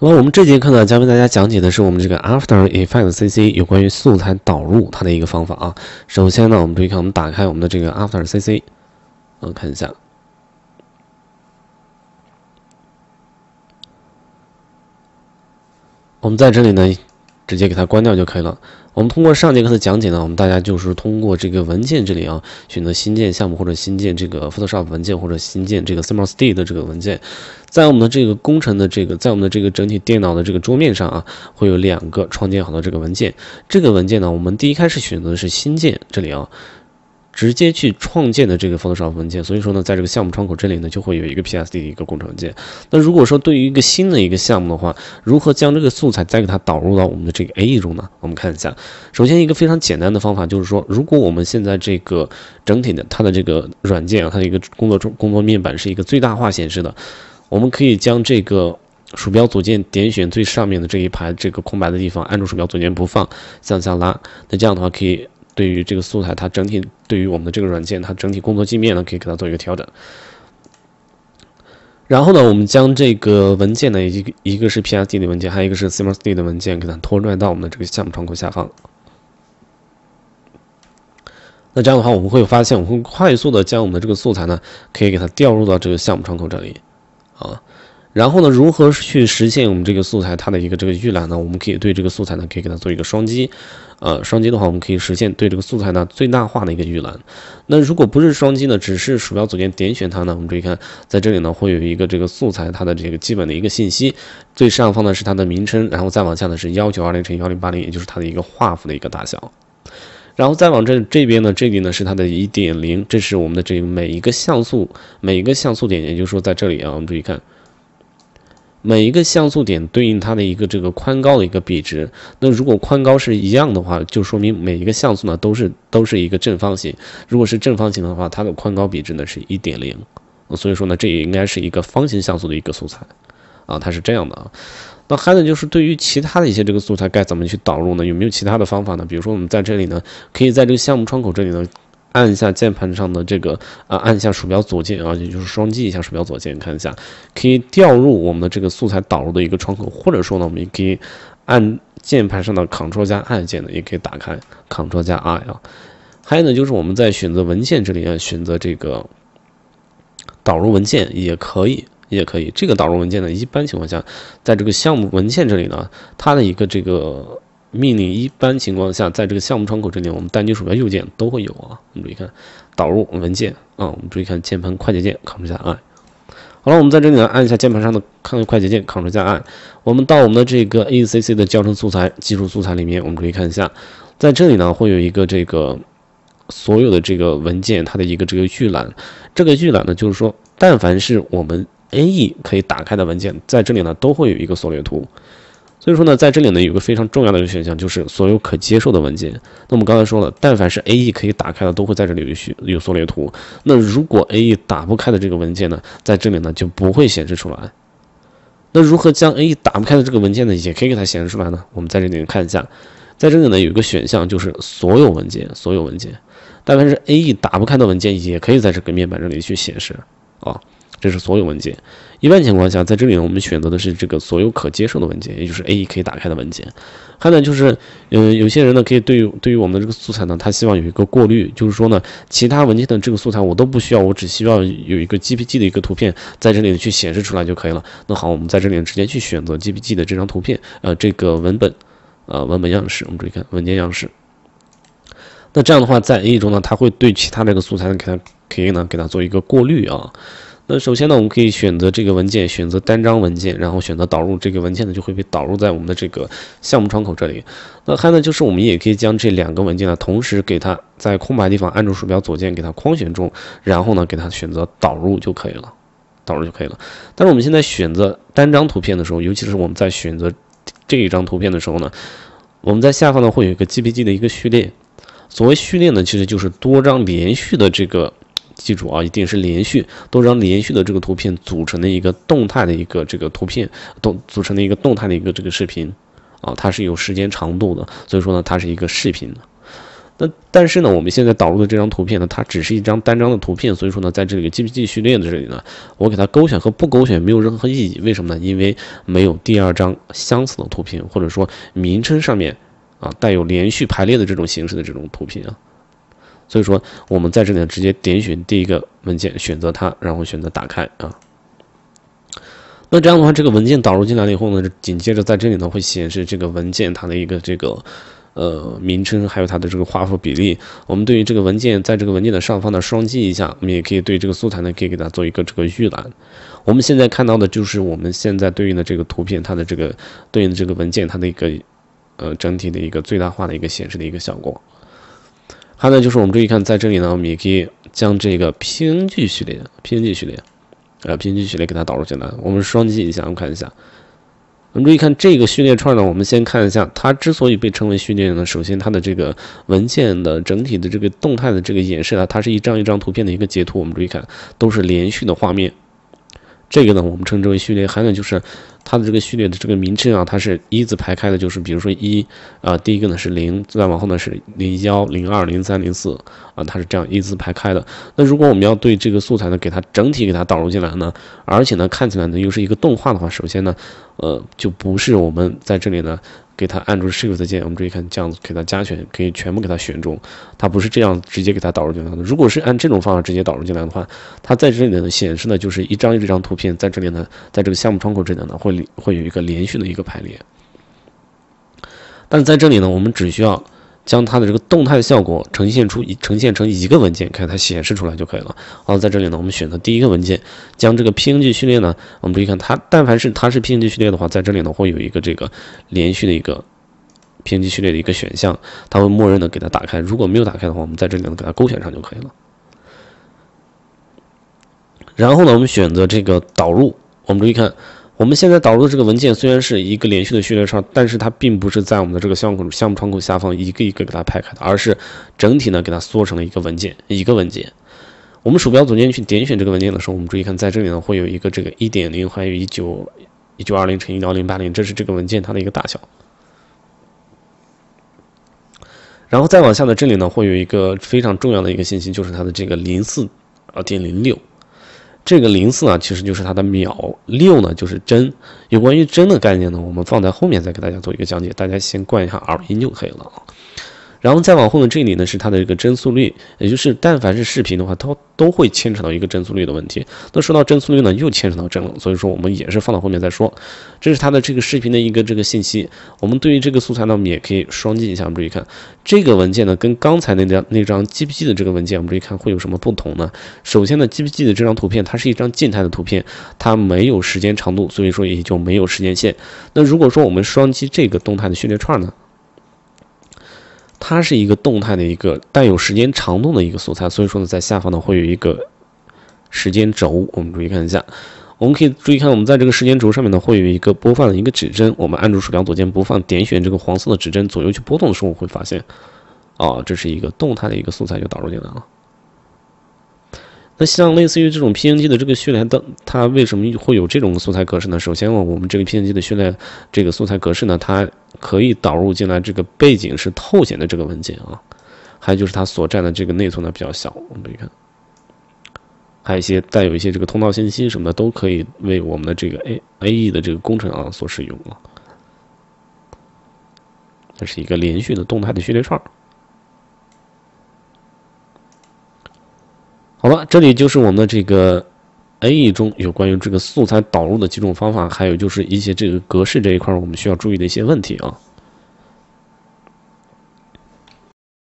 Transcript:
好，我们这节课呢，将为大家讲解的是我们这个 After Effects CC 有关于素材导入它的一个方法啊。首先呢，我们注意看，我们打开我们的这个 After CC，我们看一下，我们在这里呢。直接给它关掉就可以了。我们通过上节课的讲解呢，我们大家就是通过这个文件这里啊，选择新建项目或者新建这个 Photoshop 文件或者新建这个 Smart Stay 的这个文件，在我们的这个工程的这个，在我们的这个整体电脑的这个桌面上啊，会有两个创建好的这个文件。这个文件呢，我们第一开始选择的是新建这里啊。直接去创建的这个 Photoshop 文件，所以说呢，在这个项目窗口这里呢，就会有一个 PSD 的一个工程文件。那如果说对于一个新的一个项目的话，如何将这个素材再给它导入到我们的这个 AE 中呢？我们看一下，首先一个非常简单的方法就是说，如果我们现在这个整体的它的这个软件啊，它的一个工作中工作面板是一个最大化显示的，我们可以将这个鼠标左键点选最上面的这一排这个空白的地方，按住鼠标左键不放向下拉，那这样的话可以。对于这个素材，它整体对于我们的这个软件，它整体工作界面呢，可以给它做一个调整。然后呢，我们将这个文件呢，一一个是 PSD 的文件，还有一个是 CMOSD 的文件，给它拖拽到我们的这个项目窗口下方。那这样的话，我们会发现，我们会快速的将我们的这个素材呢，可以给它调入到这个项目窗口这里啊。然后呢，如何去实现我们这个素材它的一个这个预览呢？我们可以对这个素材呢，可以给它做一个双击，呃，双击的话，我们可以实现对这个素材呢最大化的一个预览。那如果不是双击呢，只是鼠标左键点选它呢，我们注意看，在这里呢会有一个这个素材它的这个基本的一个信息，最上方呢是它的名称，然后再往下呢是幺九二零乘幺零八零，也就是它的一个画幅的一个大小，然后再往这这边呢，这里呢是它的一点零，这是我们的这每一个像素每一个像素点，也就是说在这里啊，我们注意看。每一个像素点对应它的一个这个宽高的一个比值，那如果宽高是一样的话，就说明每一个像素呢都是都是一个正方形。如果是正方形的话，它的宽高比值呢是一点零，所以说呢，这也应该是一个方形像素的一个素材，啊，它是这样的啊。那还有就是对于其他的一些这个素材该怎么去导入呢？有没有其他的方法呢？比如说我们在这里呢，可以在这个项目窗口这里呢。按一下键盘上的这个啊，按一下鼠标左键啊，也就是双击一下鼠标左键，看一下可以调入我们的这个素材导入的一个窗口，或者说呢，我们也可以按键盘上的 Ctrl 加 I 键呢，也可以打开 Ctrl 加 I 啊。还有呢，就是我们在选择文件这里啊，选择这个导入文件也可以，也可以。这个导入文件呢，一般情况下，在这个项目文件这里呢，它的一个这个。命令一般情况下，在这个项目窗口这里，我们单击鼠标右键都会有啊。我们注意看导入文件啊，我们注意看键盘快捷键，Ctrl 加 I。好了，我们在这里呢，按一下键盘上的 Ctrl 快捷键，Ctrl 加 I。我们到我们的这个 a c c 的教程素材技术素材里面，我们注意看一下，在这里呢会有一个这个所有的这个文件它的一个这个预览。这个预览呢，就是说，但凡是我们 AE 可以打开的文件，在这里呢都会有一个缩略图。所以说呢，在这里呢有个非常重要的一个选项，就是所有可接受的文件。那我们刚才说了，但凡是 AE 可以打开的，都会在这里有有缩略图。那如果 AE 打不开的这个文件呢，在这里呢就不会显示出来。那如何将 AE 打不开的这个文件呢，也可以给它显示出来呢？我们在这里面看一下，在这里呢有一个选项，就是所有文件，所有文件，但凡是 AE 打不开的文件，也可以在这个面板这里去显示啊。这是所有文件。一般情况下，在这里呢，我们选择的是这个所有可接受的文件，也就是 A E 可以打开的文件。还有呢，就是，嗯，有些人呢，可以对于对于我们的这个素材呢，他希望有一个过滤，就是说呢，其他文件的这个素材我都不需要，我只需要有一个 G P G 的一个图片在这里呢去显示出来就可以了。那好，我们在这里直接去选择 G P G 的这张图片，呃，这个文本，呃，文本样式，我们注意看文件样式。那这样的话，在 A E 中呢，它会对其他这个素材呢，给它可以呢，给它做一个过滤啊。那首先呢，我们可以选择这个文件，选择单张文件，然后选择导入这个文件呢，就会被导入在我们的这个项目窗口这里。那还呢，就是我们也可以将这两个文件呢，同时给它在空白地方按住鼠标左键给它框选中，然后呢，给它选择导入就可以了，导入就可以了。但是我们现在选择单张图片的时候，尤其是我们在选择这一张图片的时候呢，我们在下方呢会有一个 GPG 的一个序列。所谓序列呢，其实就是多张连续的这个。记住啊，一定是连续多张连续的这个图片组成的一个动态的一个这个图片，组成了一个动态的一个这个视频啊，它是有时间长度的，所以说呢，它是一个视频的。那但是呢，我们现在导入的这张图片呢，它只是一张单张的图片，所以说呢，在这个 GPG 序列的这里呢，我给它勾选和不勾选没有任何意义，为什么呢？因为没有第二张相似的图片，或者说名称上面啊带有连续排列的这种形式的这种图片啊。所以说，我们在这里呢，直接点选第一个文件，选择它，然后选择打开啊。那这样的话，这个文件导入进来了以后呢，紧接着在这里呢会显示这个文件它的一个这个呃名称，还有它的这个画幅比例。我们对于这个文件，在这个文件的上方呢双击一下，我们也可以对这个素材呢可以给它做一个这个预览。我们现在看到的就是我们现在对应的这个图片，它的这个对应的这个文件它的一个呃整体的一个最大化的一个显示的一个效果。还有呢，就是我们注意看，在这里呢，我们也可以将这个拼句序列、拼句序列，呃，拼句序列给它导入进来。我们双击一下，我们看一下。我们注意看这个序列串呢，我们先看一下，它之所以被称为序列呢，首先它的这个文件的整体的这个动态的这个演示啊，它是一张一张图片的一个截图，我们注意看，都是连续的画面。这个呢，我们称之为序列，还有就是它的这个序列的这个名称啊，它是一字排开的，就是比如说一，啊，第一个呢是零，再往后呢是零幺、零二、零三、零四，啊，它是这样一字排开的。那如果我们要对这个素材呢，给它整体给它导入进来呢，而且呢看起来呢又是一个动画的话，首先呢，呃，就不是我们在这里呢。给它按住 Shift 键，我们注意看，这样子给它加选，可以全部给它选中。它不是这样直接给它导入进来的。如果是按这种方法直接导入进来的话，它在这里呢显示的就是一张一张图片在这里呢，在这个项目窗口这里呢会会有一个连续的一个排列。但是在这里呢，我们只需要。将它的这个动态效果呈现出呈现成一个文件，看它显示出来就可以了。好，在这里呢，我们选择第一个文件，将这个 PNG 序列呢，我们注意看它，但凡是它是 PNG 序列的话，在这里呢会有一个这个连续的一个 PNG 序列的一个选项，它会默认的给它打开。如果没有打开的话，我们在这里呢给它勾选上就可以了。然后呢，我们选择这个导入，我们注意看。我们现在导入的这个文件虽然是一个连续的序列串，但是它并不是在我们的这个项目项目窗口下方一个一个给它拍开的，而是整体呢给它缩成了一个文件一个文件。我们鼠标左键去点选这个文件的时候，我们注意看，在这里呢会有一个这个一点零还有一九一九二零乘以幺零八零，这是这个文件它的一个大小。然后再往下的这里呢会有一个非常重要的一个信息，就是它的这个零四二点零六。这个零四呢，其实就是它的秒六呢，就是帧。有关于帧的概念呢，我们放在后面再给大家做一个讲解，大家先灌一下耳音就可以了。然后再往后的这里呢，是它的一个帧速率，也就是但凡是视频的话，它都会牵扯到一个帧速率的问题。那说到帧速率呢，又牵扯到帧了，所以说我们也是放到后面再说。这是它的这个视频的一个这个信息。我们对于这个素材呢，我们也可以双击一下，我们注意看这个文件呢，跟刚才那张那张 GPG 的这个文件，我们注意看会有什么不同呢？首先呢，GPG 的这张图片它是一张静态的图片，它没有时间长度，所以说也就没有时间线。那如果说我们双击这个动态的序列串呢？它是一个动态的一个带有时间长度的一个素材，所以说呢，在下方呢会有一个时间轴，我们注意看一下，我们可以注意看，我们在这个时间轴上面呢会有一个播放的一个指针，我们按住鼠标左键播放，点选这个黄色的指针左右去波动的时候，我会发现，啊，这是一个动态的一个素材就导入进来了。那像类似于这种 PNG 的这个序列灯，它为什么会有这种素材格式呢？首先我们这个 PNG 的序列这个素材格式呢，它可以导入进来这个背景是透显的这个文件啊，还有就是它所占的这个内存呢比较小，我们一看，还有一些带有一些这个通道信息什么的都可以为我们的这个 A A E 的这个工程啊所使用啊。这是一个连续的动态的序列串。好了，这里就是我们的这个 A E 中有关于这个素材导入的几种方法，还有就是一些这个格式这一块我们需要注意的一些问题啊。